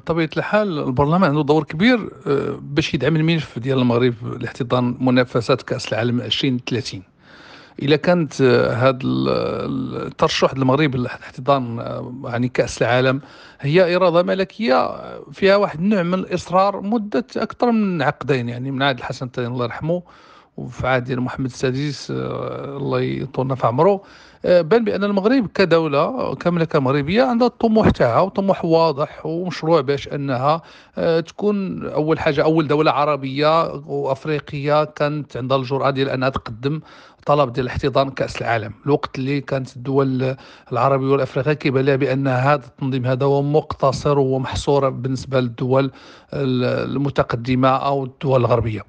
بطبيعه الحال البرلمان عنده دور كبير آه، باش يدعم الملف ديال المغرب لاحتضان منافسات كاس العالم 2030 الا كانت هذا آه، الترشح المغرب لاحتضان آه، يعني كاس العالم هي اراده ملكيه فيها واحد النوع من الاصرار مده اكثر من عقدين يعني من عهد الحسن الثاني الله يرحمه وفي عهد محمد السادس آه، الله يطولنا في عمره آه، بان بان المغرب كدوله كمملكه مغربيه عندها الطموح تاعها وطموح واضح ومشروع باش انها آه، تكون اول حاجه اول دوله عربيه وافريقيه كانت عندها الجرأه ديال انها تقدم طلب ديال احتضان كاس العالم الوقت اللي كانت الدول العربيه والافريقيه كيبان لها بان هذا التنظيم هذا هو مقتصر ومحصور بالنسبه للدول المتقدمه او الدول الغربيه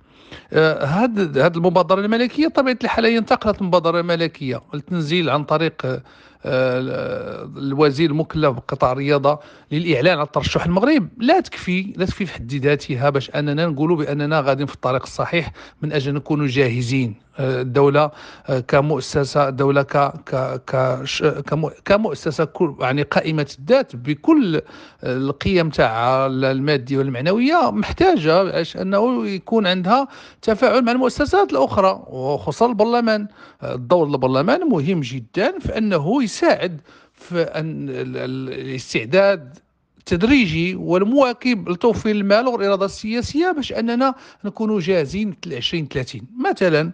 آه، هاد هاد المبادره الملكيه بطبيعه الحال هي انتقلت المبادره الملكيه للتنزيل عن طريق آه، الوزير مكلف بقطاع الرياضه للاعلان عن ترشح المغرب لا تكفي لا تكفي في حد ذاتها باش اننا نقولوا باننا غاديين في الطريق الصحيح من اجل نكونوا جاهزين آه، الدوله آه، كمؤسسه الدوله ك ك ك كمؤسسه يعني قائمه الذات بكل القيم تاعها الماديه والمعنويه محتاجه باش انه يكون عندها تفاعل مع المؤسسات الاخرى وخصوصا البرلمان الدور البرلمان مهم جدا في انه يساعد في أن الاستعداد التدريجي والمواكب لتوفير المال والاراده السياسيه باش اننا نكونوا جاهزين 2030 مثلا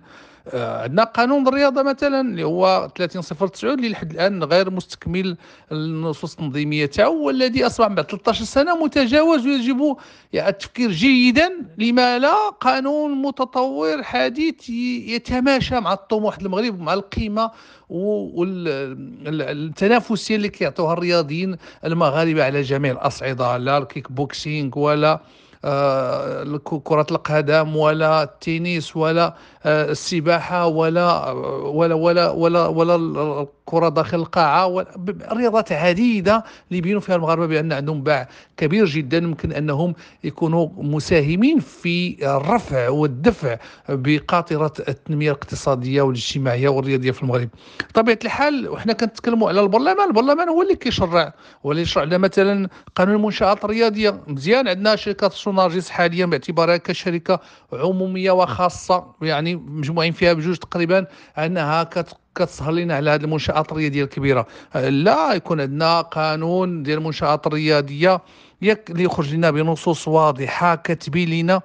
آه، عندنا قانون الرياضه مثلا اللي هو 3009 اللي لحد الان غير مستكمل النصوص التنظيميه تاعو والذي اصبح بعد 13 سنه متجاوز ويجب يعني التفكير جيدا لما لا قانون متطور حديث يتماشى مع الطموح المغرب مع القيمه والتنافسيه اللي كيعطوها الرياضيين المغاربه على جميع الاصعده لا الكيك بوكسينغ ولا آه، كرة القدم ولا التنس ولا آه، السباحة آه، ولا ولا ولا ولا, ولا كره داخل القاعه رياضات عديده اللي بينوا فيها المغاربه بان عندهم باع كبير جدا ممكن انهم يكونوا مساهمين في الرفع والدفع بقاطره التنميه الاقتصاديه والاجتماعيه والرياضيه في المغرب طبيعه الحال وحنا كنتكلموا على البرلمان البرلمان هو اللي كيشرع هو يشرع مثلا قانون المنشات الرياضيه مزيان عندنا شركه سونارجيس حاليا باعتبارها كشركه عموميه وخاصه يعني مجموعين فيها بجوج تقريبا انها كتقوم كتسهر لنا على هذه المنشات الرياضيه الكبيره لا يكون عندنا قانون ديال المنشات الرياضيه ياك اللي يخرج لنا بنصوص واضحه كاتبين لنا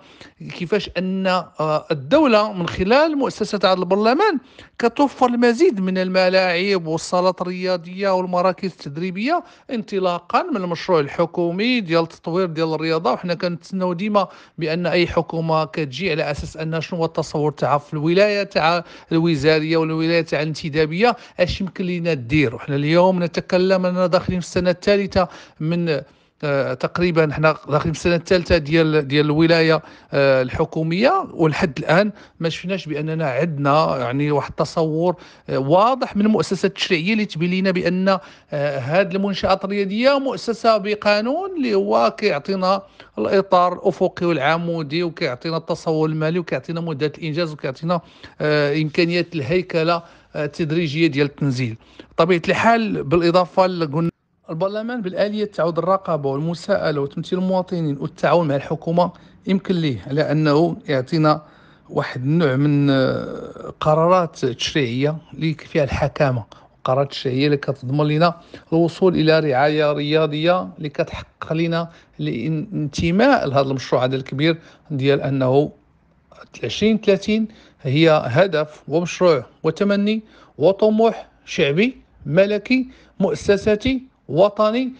كيفاش ان آه، الدوله من خلال مؤسسه هذا البرلمان كتوفر المزيد من الملاعب والصالات الرياضيه والمراكز التدريبيه انطلاقا من المشروع الحكومي ديال التطوير ديال الرياضه وحنا كنتسناو ديما بان اي حكومه كتجي على اساس ان شنو هو التصور تاعها في الولايه تاع الوزاريه والولايه تاع الانتدابيه اش يمكن لينا دير وحنا اليوم نتكلم اننا داخلين في السنه الثالثه من آه، تقريبا حنا داخلين في السنه الثالثه ديال ديال الولايه آه، الحكوميه ولحد الان ما شفناش باننا عندنا يعني واحد التصور آه، واضح من المؤسسه التشريعيه اللي تبين لنا بان هذه المنشات الرياضيه مؤسسه بقانون اللي هو كيعطينا الاطار الافقي والعمودي وكيعطينا التصور المالي وكيعطينا مده الانجاز وكيعطينا امكانيات الهيكله التدريجيه ديال التنزيل طبيعه الحال بالاضافه قلنا البرلمان بالآلية تعود الرقابة والمساءلة وتمثيل المواطنين والتعاون مع الحكومة يمكن ليه على أنه يعطينا واحد النوع من آه، قرارات تشريعية اللي فيها الحكامة قرارات تشريعية اللي كتضمن لنا الوصول إلى رعاية رياضية اللي كتحقق لنا الانتماء لهذا المشروع هذا الكبير ديال أنه 2030 هي هدف ومشروع وتمني وطموح شعبي ملكي مؤسساتي وطني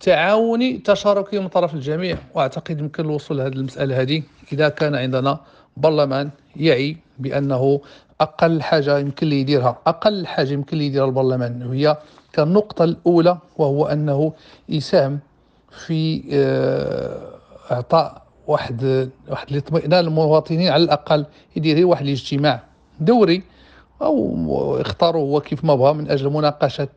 تعاوني تشاركي من طرف الجميع واعتقد يمكن الوصول لهذه المساله هذه اذا كان عندنا برلمان يعي بانه اقل حاجه يمكن لي يديرها اقل حاجه يمكن لي يديرها البرلمان وهي كالنقطه الاولى وهو انه يساهم في آه، اعطاء واحد واحد الاطمئنان للمواطنين على الاقل يدير واحد الاجتماع دوري او اختاره هو كيف ما بغى من اجل مناقشه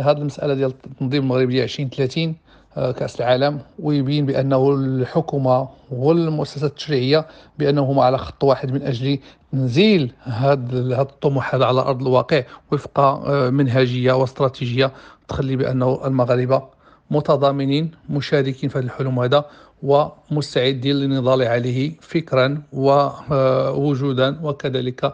هذه المساله ديال التنظيم المغربي 2030 آه، كاس العالم ويبين بانه الحكومه والمؤسسات التشريعيه بانهما على خط واحد من اجل تنزيل هذا الطموح هذا على ارض الواقع وفق آه، منهجيه واستراتيجيه تخلي بانه المغاربه متضامنين مشاركين في هذا الحلم هذا ومستعدين للنضال عليه فكرا ووجودا آه، وكذلك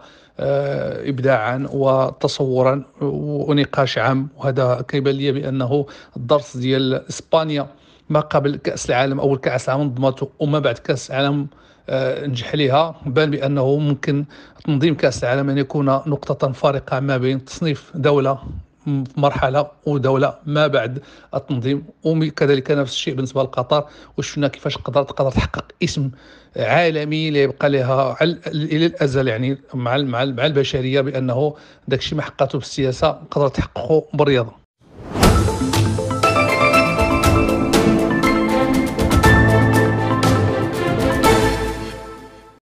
آه، ابداعا وتصورا ونقاش عام وهذا كيبان لي بانه الدرس ديال اسبانيا ما قبل كاس العالم اول كاس العالم نظمته وما بعد كاس العالم آه، نجح لها بان بانه ممكن تنظيم كاس العالم ان يكون نقطه فارقه ما بين تصنيف دوله في مرحله ودوله ما بعد التنظيم وكذلك نفس الشيء بالنسبه لقطر وشفنا كيفاش قدرت قدرت تحقق اسم عالمي اللي يبقى لها الى الازل يعني مع مع البشريه بانه داك الشيء ما حققته في السياسه قدرت تحققه بالرياضه